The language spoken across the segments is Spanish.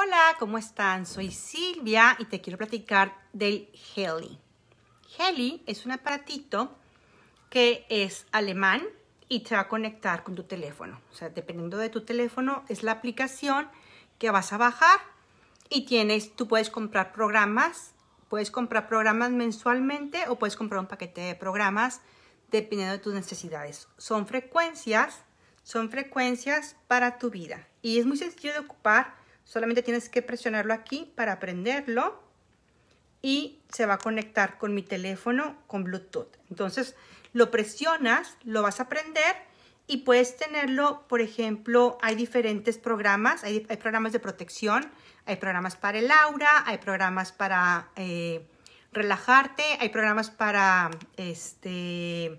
Hola, ¿cómo están? Soy Silvia y te quiero platicar del Heli. Heli es un aparatito que es alemán y te va a conectar con tu teléfono. O sea, dependiendo de tu teléfono, es la aplicación que vas a bajar y tienes, tú puedes comprar programas, puedes comprar programas mensualmente o puedes comprar un paquete de programas dependiendo de tus necesidades. Son frecuencias, son frecuencias para tu vida y es muy sencillo de ocupar Solamente tienes que presionarlo aquí para prenderlo y se va a conectar con mi teléfono con Bluetooth. Entonces lo presionas, lo vas a prender y puedes tenerlo, por ejemplo, hay diferentes programas, hay, programas de protección, hay programas para el aura, hay programas para eh, relajarte, hay programas para este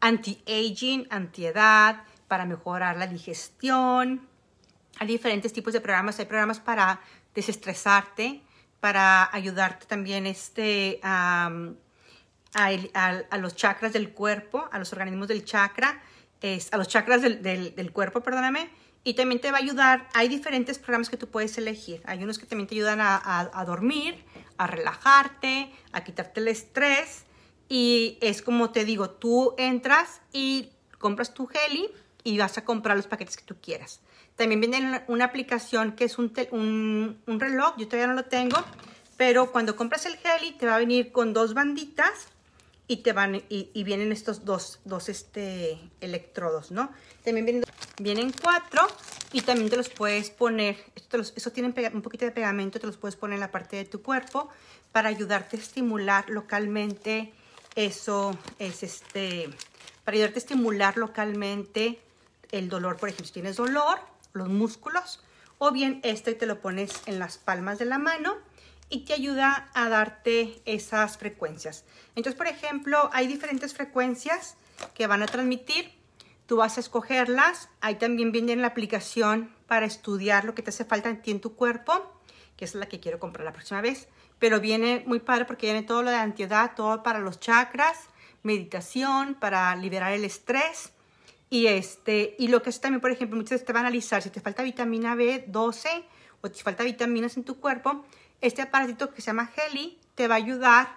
anti-aging, antiedad, para mejorar la digestión, hay diferentes tipos de programas. Hay programas para desestresarte, para ayudarte también este, a, los chakras del cuerpo, a los organismos del chakra, a los chakras del, cuerpo, perdóname. Y también te va a ayudar, hay diferentes programas que tú puedes elegir. Hay unos que también te ayudan a, dormir, a relajarte, a quitarte el estrés. Y es como te digo, tú entras y compras tu heli, y vas a comprar los paquetes que tú quieras. También viene una, aplicación que es un, reloj, yo todavía no lo tengo, pero cuando compras el Heli te va a venir con dos banditas y te van y, vienen estos dos, este, electrodos, ¿no? También vienen, vienen cuatro y también te los puedes poner, eso tiene un poquito de pegamento, te los puedes poner en la parte de tu cuerpo para ayudarte a estimular localmente eso es este para ayudarte a estimular localmente el dolor, por ejemplo, si tienes dolor, los músculos, o bien este te lo pones en las palmas de la mano y te ayuda a darte esas frecuencias. Entonces, por ejemplo, hay diferentes frecuencias que van a transmitir. Tú vas a escogerlas. Ahí también viene la aplicación para estudiar lo que te hace falta en ti en tu cuerpo, que es la que quiero comprar la próxima vez. Pero viene muy padre porque viene todo lo de antiedad, todo para los chakras, meditación, para liberar el estrés y, este, y lo que es también, por ejemplo, muchas veces te va a analizar si te falta vitamina B12 o te falta vitaminas en tu cuerpo, este aparatito que se llama Heli te va a ayudar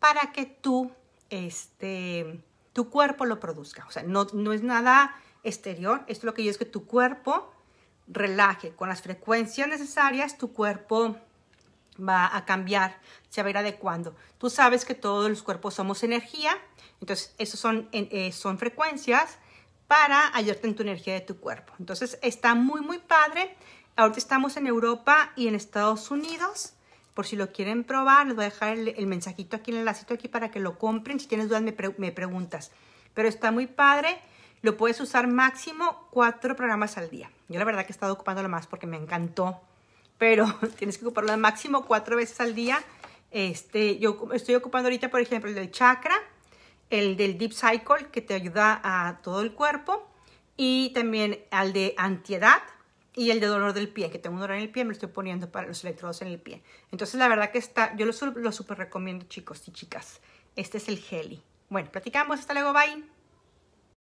para que tú, este, tu cuerpo lo produzca. O sea, no, es nada exterior, esto lo que yo es que tu cuerpo relaje con las frecuencias necesarias, tu cuerpo va a cambiar, se va a ir adecuando. Tú sabes que todos los cuerpos somos energía, entonces esos son, eh, son frecuencias para ayudarte en tu energía de tu cuerpo. Entonces está muy, muy padre. Ahorita estamos en Europa y en Estados Unidos. Por si lo quieren probar, les voy a dejar el, mensajito aquí, el lacito aquí para que lo compren. Si tienes dudas, me, preguntas. Pero está muy padre. Lo puedes usar máximo cuatro programas al día. Yo la verdad que he estado ocupándolo más porque me encantó. Pero tienes que ocuparlo máximo cuatro veces al día. Este, yo estoy ocupando ahorita, por ejemplo, el del chakra el del Deep Cycle que te ayuda a todo el cuerpo y también al de antiedad y el de dolor del pie, que tengo dolor en el pie, me lo estoy poniendo para los electrodos en el pie. Entonces la verdad que está, yo lo, lo super recomiendo chicos y chicas. Este es el Heli. Bueno, platicamos, hasta luego, bye.